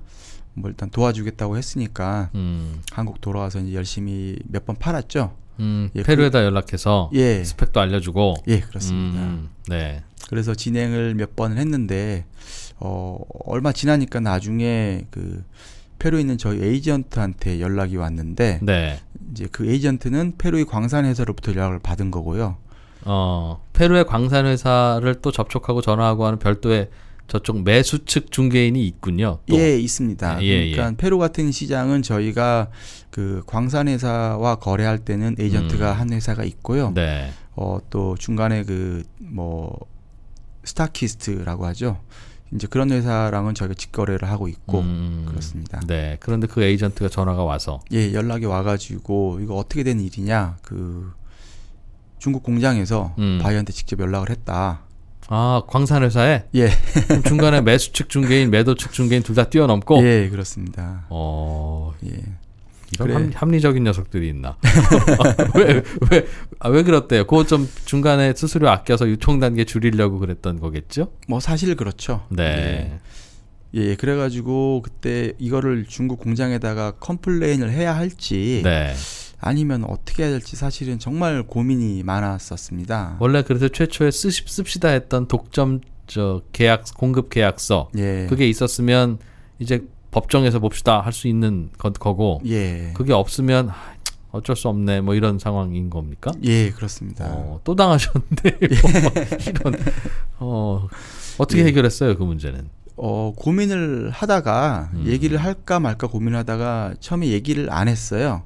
뭐 일단 도와주겠다고 했으니까 음. 한국 돌아와서 이제 열심히 몇 번 팔았죠. 음, 예, 그 페루에다 그, 연락해서 예. 스펙도 알려주고 예 그렇습니다. 음, 네. 그래서 진행을 몇 번을 했는데 어, 얼마 지나니까 나중에 그 페루에 있는 저희 에이전트한테 연락이 왔는데 네. 이제 그 에이전트는 페루의 광산 회사로부터 연락을 받은 거고요. 어 페루의 광산 회사를 또 접촉하고 전화하고 하는 별도의 저쪽 매수 측 중개인이 있군요. 또. 예, 있습니다. 예, 예, 그러니까 페루 같은 시장은 저희가 그 광산 회사와 거래할 때는 에이전트가 음. 한 회사가 있고요. 네. 어, 또 중간에 그 뭐 스타키스트라고 하죠. 이제 그런 회사랑은 저희가 직거래를 하고 있고 음, 그렇습니다. 네. 그런데 그 에이전트가 전화가 와서 예, 연락이 와가지고 이거 어떻게 된 일이냐 그 중국 공장에서 음. 바이한테 직접 연락을 했다. 아 광산회사에 예 중간에 매수 측 중개인 매도 측 중개인 둘 다 뛰어넘고 예 그렇습니다 어예 이런 그래. 합, 리적인 녀석들이 있나 왜왜왜 왜, 아, 왜 그렇대요 그거 좀 중간에 수수료 아껴서 유통 단계 줄이려고 그랬던 거겠죠 뭐 사실 그렇죠 네 예, 예 그래가지고 그때 이거를 중국 공장에다가 컴플레인을 해야 할지 네. 아니면 어떻게 해야 될지 사실은 정말 고민이 많았었습니다. 원래 그래서 최초에 쓰십, 씁시다 했던 독점 저 계약 공급 계약서 예. 그게 있었으면 이제 법정에서 봅시다 할 수 있는 거, 고 예. 그게 없으면 아, 어쩔 수 없네 뭐 이런 상황인 겁니까? 예 그렇습니다. 어, 또 당하셨는데 예. 이런 어, 어떻게 예. 해결했어요 그 문제는? 어, 고민을 하다가 음. 얘기를 할까 말까 고민하다가 처음에 얘기를 안 했어요.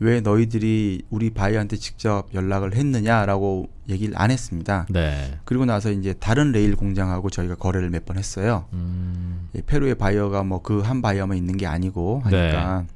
왜 너희들이 우리 바이한테 직접 연락을 했느냐라고 얘기를 안 했습니다. 네. 그리고 나서 이제 다른 레일 공장하고 저희가 거래를 몇 번 했어요. 음. 예, 페루의 바이어가 뭐 그 한 바이어만 있는 게 아니고 하니까. 네.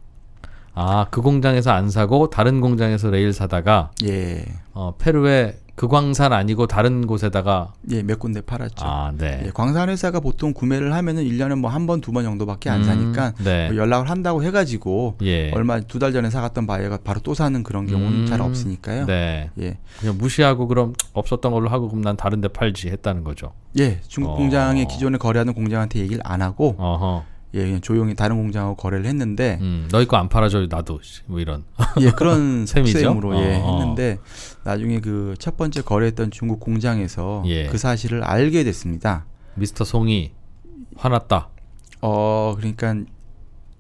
아, 그 공장에서 안 사고 다른 공장에서 레일 사다가 예. 어, 페루의 그 광산 아니고 다른 곳에다가 예, 몇 군데 팔았죠. 아, 네. 예, 광산 회사가 보통 구매를 하면은 1년에 뭐 한 번, 두 번 정도밖에 안 음, 사니까 네. 뭐 연락을 한다고 해 가지고 예. 얼마 두 달 전에 사 갔던 바이어가 바로 또 사는 그런 경우는 음, 잘 없으니까요. 네. 예. 그냥 무시하고 그럼 없었던 걸로 하고 그럼 난 다른 데 팔지 했다는 거죠. 예. 중국 어. 공장에 기존에 거래하는 공장한테 얘기를 안 하고 어허. 예, 그냥 조용히 다른 공장하고 거래를 했는데 음, 너희 거 안 팔아줘 나도 뭐 이런 예 그런 셈이죠?으로 예, 어, 예, 했는데 나중에 그 첫 번째 거래했던 중국 공장에서 예. 그 사실을 알게 됐습니다. 미스터 송이 화났다. 어 그러니까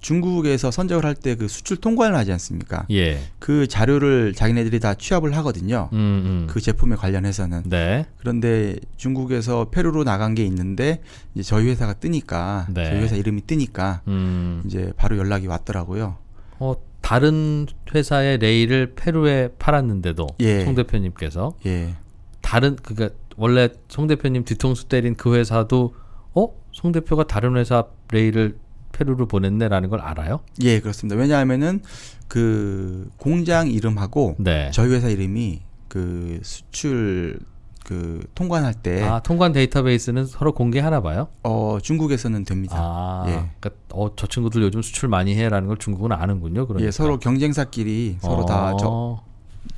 중국에서 선적을 할 때 그 수출 통관을 하지 않습니까? 예. 그 자료를 자기네들이 다 취합을 하거든요. 음, 음. 그 제품에 관련해서는. 네. 그런데 중국에서 페루로 나간 게 있는데 이제 저희 회사가 뜨니까 네. 저희 회사 이름이 뜨니까 음. 이제 바로 연락이 왔더라고요. 어 다른 회사의 레일을 페루에 팔았는데도 예. 송 대표님께서 예. 다른 그니까 원래 송 대표님 뒤통수 때린 그 회사도 어 송 대표가 다른 회사 레일을 페루로 보냈네라는 걸 알아요? 예, 그렇습니다. 왜냐하면은 그 공장 이름하고 네. 저희 회사 이름이 그 수출 그 통관할 때 아, 통관 데이터베이스는 서로 공개하나 봐요? 어, 중국에서는 됩니다. 아, 예. 그러니까 어, 저 친구들 요즘 수출 많이 해라는 걸 중국은 아는군요. 그러니까. 예, 서로 경쟁사끼리 서로 어... 다 저,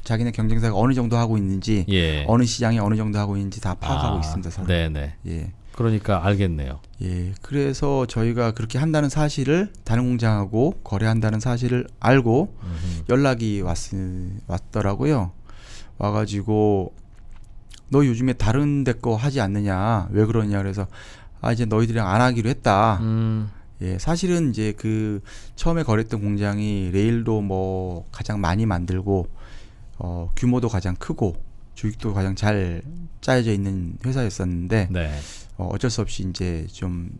자기네 경쟁사가 어느 정도 하고 있는지 예. 어느 시장이 어느 정도 하고 있는지 다 파악하고 아, 있습니다. 서로. 네네. 네. 예. 그러니까 알겠네요. 예. 그래서 저희가 그렇게 한다는 사실을 다른 공장하고 거래한다는 사실을 알고 음흠. 연락이 왔, 왔더라고요. 와가지고 너 요즘에 다른 데 거 하지 않느냐 왜 그러냐 그래서 아 이제 너희들이랑 안 하기로 했다. 음. 예, 사실은 이제 그 처음에 거래했던 공장이 레일도 뭐 가장 많이 만들고 어 규모도 가장 크고 주직도 가장 잘 짜여져 있는 회사였었는데 네. 어, 어쩔 수 없이 이제 좀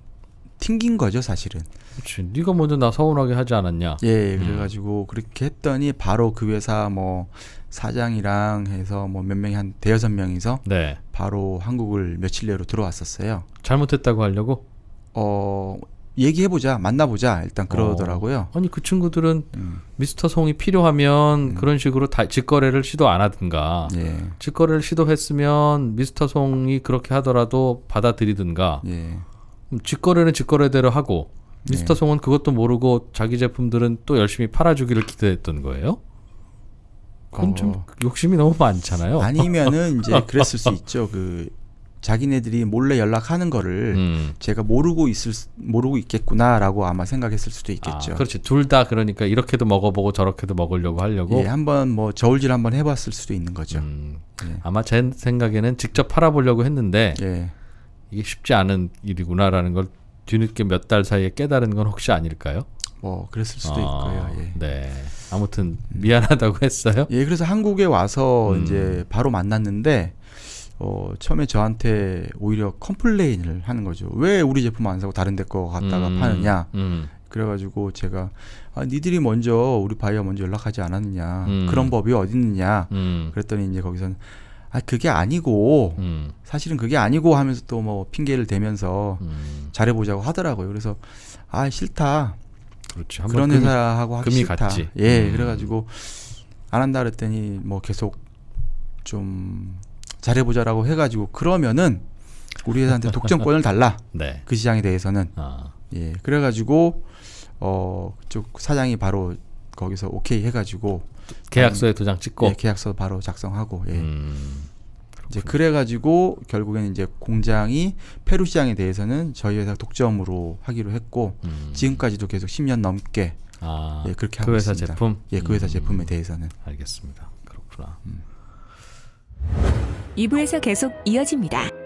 튕긴 거죠 사실은. 그렇지. 네가 먼저 나 서운하게 하지 않았냐. 예, 음. 그래가지고 음. 그렇게 했더니 바로 그 회사 뭐 사장이랑 해서 뭐 몇 명이 한 대여섯 명이서 네. 바로 한국을 며칠 내로 들어왔었어요. 잘못했다고 하려고? 어 얘기해보자, 만나보자 일단 어. 그러더라고요. 어. 아니 그 친구들은 음. 미스터 송이 필요하면 음. 그런 식으로 다 직거래를 시도 안 하든가, 예. 직거래를 시도했으면 미스터 송이 그렇게 하더라도 받아들이든가. 예. 직거래는 직거래대로 하고 미스터 예. 송은 그것도 모르고 자기 제품들은 또 열심히 팔아주기를 기대했던 거예요. 그건 어. 좀 욕심이 너무 많잖아요. 아니면은 이제 그랬을 수 있죠. 그 자기네들이 몰래 연락하는 거를 음. 제가 모르고 있을 모르고 있겠구나라고 아마 생각했을 수도 있겠죠. 아, 그렇지. 둘 다 그러니까 이렇게도 먹어보고 저렇게도 먹으려고 하려고. 예, 한번 뭐 저울질 한번 해봤을 수도 있는 거죠. 음. 예. 아마 제 생각에는 직접 팔아보려고 했는데 예. 이게 쉽지 않은 일이구나라는 걸 뒤늦게 몇 달 사이에 깨달은 건 혹시 아닐까요? 뭐 그랬을 수도 아, 있고요. 예. 네. 아무튼 미안하다고 했어요. 예, 그래서 한국에 와서 음. 이제 바로 만났는데 어, 처음에 저한테 오히려 컴플레인을 하는 거죠. 왜 우리 제품 안 사고 다른 데 거 갖다가 음, 파느냐. 음. 그래가지고 제가 아, 니들이 먼저 우리 바이어 먼저 연락하지 않았느냐. 음. 그런 법이 어디 있느냐. 음. 그랬더니 이제 거기서는 아 그게 아니고 음. 사실은 그게 아니고 하면서 또 뭐 핑계를 대면서 음. 잘해보자고 하더라고요. 그래서 아 싫다. 그렇지. 그런 회사하고 하기 싫다. 갔지. 예, 그래가지고 안 한다 그랬더니 뭐 계속 좀 잘해보자라고 해가지고 그러면은 우리 회사한테 독점권을 달라. 네. 그 시장에 대해서는. 아. 예. 그래가지고 어 그쪽 사장이 바로 거기서 오케이 해가지고 계약서에 도장 예, 찍고 예, 계약서 바로 작성하고 예. 음, 이제 그래가지고 결국에는 이제 공장이 페루 시장에 대해서는 저희 회사 독점으로 하기로 했고 음. 지금까지도 계속 10년 넘게 아, 예, 그렇게 그 하고 회사 있습니다. 제품 예, 그 회사 음. 제품에 대해서는 알겠습니다. 그렇구나. 음. 2부에서 계속 이어집니다.